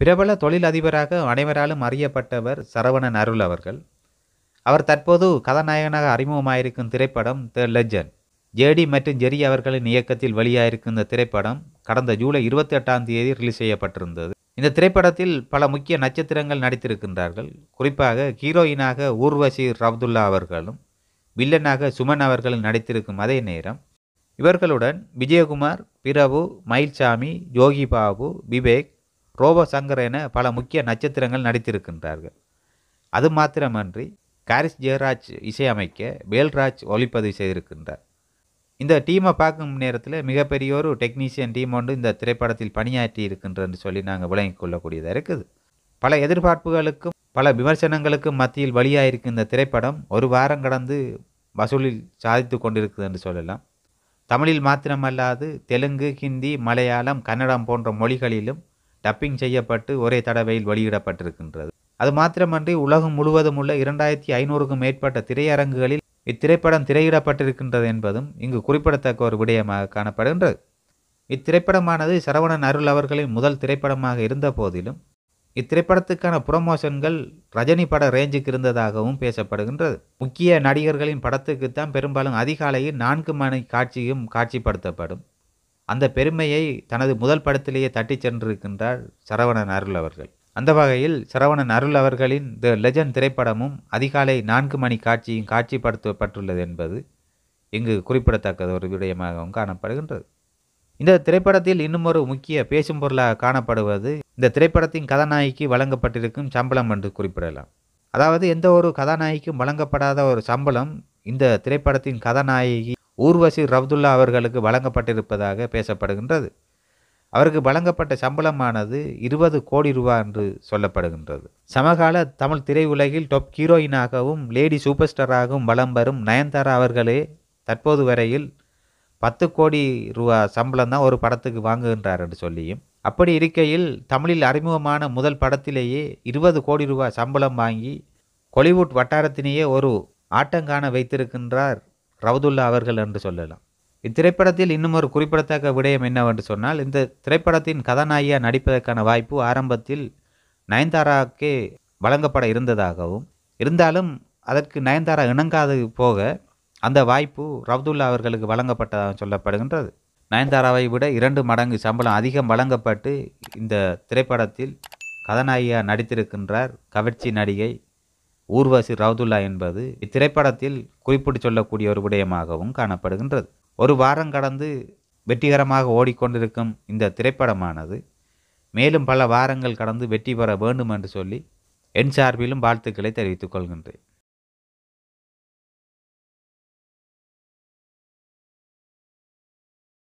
பிரபல தொழிலதிபராக அனைவராலும் அறியப்பட்டவர் சரவணன் அருள் அவர்கள் அவர் தற்போது கதாநாயகனாக அறிமுகமாயிருக்கும் திரைப்படம் த லெஜன் ஜேடி மற்றும் ஜெரி அவர்களின் இயக்கத்தில் வெளியாயிருக்கும் இந்த திரைப்படம் கடந்த ஜூலை இருபத்தி எட்டாம் தேதி ரிலீஸ் செய்யப்பட்டிருந்தது இந்த திரைப்படத்தில் பல முக்கிய நட்சத்திரங்கள் நடித்திருக்கின்றார்கள் குறிப்பாக ஹீரோயினாக ஊர்வசி ரப்துல்லா அவர்களும் வில்லனாக சுமன் அவர்களும் நடித்திருக்கும் அதே நேரம் இவர்களுடன் விஜயகுமார் பிரபு மயில்சாமி ஜோகி பாபு விவேக் ரோபோ சங்கர் என பல முக்கிய நட்சத்திரங்கள் நடித்திருக்கின்றார்கள் அது மாத்திரமன்றி காரிஸ் ஜெயராஜ் இசையமைக்க வேல்ராஜ் ஒளிப்பதிவு செய்திருக்கின்றார் இந்த டீமை பார்க்கும் நேரத்தில் மிகப்பெரிய ஒரு டெக்னீஷியன் டீம் ஒன்று இந்த திரைப்படத்தில் பணியாற்றி இருக்கின்றன்னு சொல்லி நாங்கள் விளங்கிக் கொள்ளக்கூடியதாக இருக்குது பல எதிர்பார்ப்புகளுக்கும் பல விமர்சனங்களுக்கும் மத்தியில் வழியாக இருக்கும் இந்த திரைப்படம் ஒரு வாரம் கடந்து வசூலில் சாதித்து கொண்டிருக்குது என்று சொல்லலாம் தமிழில் மாத்திரமல்லாது தெலுங்கு ஹிந்தி மலையாளம் கன்னடம் போன்ற மொழிகளிலும் டப்பிங் செய்யப்பட்டு ஒரே தடவையில் வெளியிடப்பட்டிருக்கின்றது அது மாத்திரமன்றி உலகம் முழுவதும் உள்ள இரண்டாயிரத்தி ஐநூறுக்கும் மேற்பட்ட திரையரங்குகளில் இத்திரைப்படம் திரையிடப்பட்டிருக்கின்றது என்பதும் இங்கு குறிப்பிடத்தக்க ஒரு விடயமாக காணப்படுகின்றது இத்திரைப்படமானது சரவணன் அருள் அவர்களின் முதல் திரைப்படமாக இருந்த போதிலும் இத்திரைப்படத்துக்கான புரமோஷன்கள் ரஜினி பட ரேஞ்சுக்கு இருந்ததாகவும் பேசப்படுகின்றது முக்கிய நடிகர்களின் படத்துக்குத்தான் பெரும்பாலும் அதிகாலையில் நான்கு மணி காட்சியும் காட்சிப்படுத்தப்படும் அந்த பெருமையை தனது முதல் படத்திலேயே தட்டிச் சென்றிருக்கின்றார் சரவணன் அருள் அவர்கள் அந்த வகையில் சரவணன் அருள் அவர்களின் த லெஜண்ட் திரைப்படமும் அதிகாலை நான்கு மணி காட்சியும் காட்சிப்படுத்தப்பட்டுள்ளது என்பது இங்கு குறிப்பிடத்தக்கது ஒரு விடயமாகவும் காணப்படுகின்றது இந்த திரைப்படத்தில் இன்னும் ஒரு முக்கிய பேசும் பொருளாக காணப்படுவது இந்த திரைப்படத்தின் கதாநாயகிக்கு வழங்கப்பட்டிருக்கும் சம்பளம் என்று குறிப்பிடலாம் அதாவது எந்த ஒரு கதாநாயகிக்கும் வழங்கப்படாத ஒரு சம்பளம் இந்த திரைப்படத்தின் கதாநாயகி ஊர்வசி ரவ்துல்லா அவர்களுக்கு வழங்கப்பட்டிருப்பதாக பேசப்படுகின்றது அவருக்கு வழங்கப்பட்ட சம்பளமானது இருபது கோடி ரூபா என்று சொல்லப்படுகின்றது சமகால தமிழ் திரையுலகில் டொப் ஹீரோயினாகவும் லேடி சூப்பர் ஸ்டாராகவும் வலம் வரும் நயன்தாரா அவர்களே தற்போது வரையில் பத்து கோடி ரூபா சம்பளம் தான் ஒரு படத்துக்கு வாங்குகின்றார் என்று சொல்லியும் அப்படி இருக்கையில் தமிழில் அறிமுகமான முதல் படத்திலேயே இருபது கோடி ரூபா சம்பளம் வாங்கி கொலிவுட் வட்டாரத்தினையே ஒரு ஆட்டங்கான வைத்திருக்கின்றார் ரவதுல்லா அவர்கள் என்று சொல்லலாம் இத்திரைப்படத்தில் இன்னும் ஒரு குறிப்பிடத்தக்க விடயம் என்னவென்று சொன்னால் இந்த திரைப்படத்தின் கதாநாயகியாக நடிப்பதற்கான வாய்ப்பு ஆரம்பத்தில் நயன்தாராக்கே வழங்கப்பட இருந்ததாகவும் இருந்தாலும் அதற்கு நயன்தாரா இணங்காது போக அந்த வாய்ப்பு ரவுதுல்லா அவர்களுக்கு வழங்கப்பட்டதாக சொல்லப்படுகின்றது நயன்தாராவை விட இரண்டு மடங்கு சம்பளம் அதிகம் வழங்கப்பட்டு இந்த திரைப்படத்தில் கதாநாயகியாக நடித்திருக்கின்றார் கவர்ச்சி நடிகை ஊர்வசி ரவுதுல்லா என்பது இத்திரைப்படத்தில் குறிப்பிட்டு சொல்லக்கூடிய ஒரு விடயமாகவும் காணப்படுகின்றது ஒரு வாரம் கடந்து வெற்றிகரமாக ஓடிக்கொண்டிருக்கும் இந்த திரைப்படமானது மேலும் பல வாரங்கள் கடந்து வெற்றி பெற வேண்டும் என்று சொல்லி என் சார்பிலும் வாழ்த்துக்களை தெரிவித்துக் கொள்கின்றேன்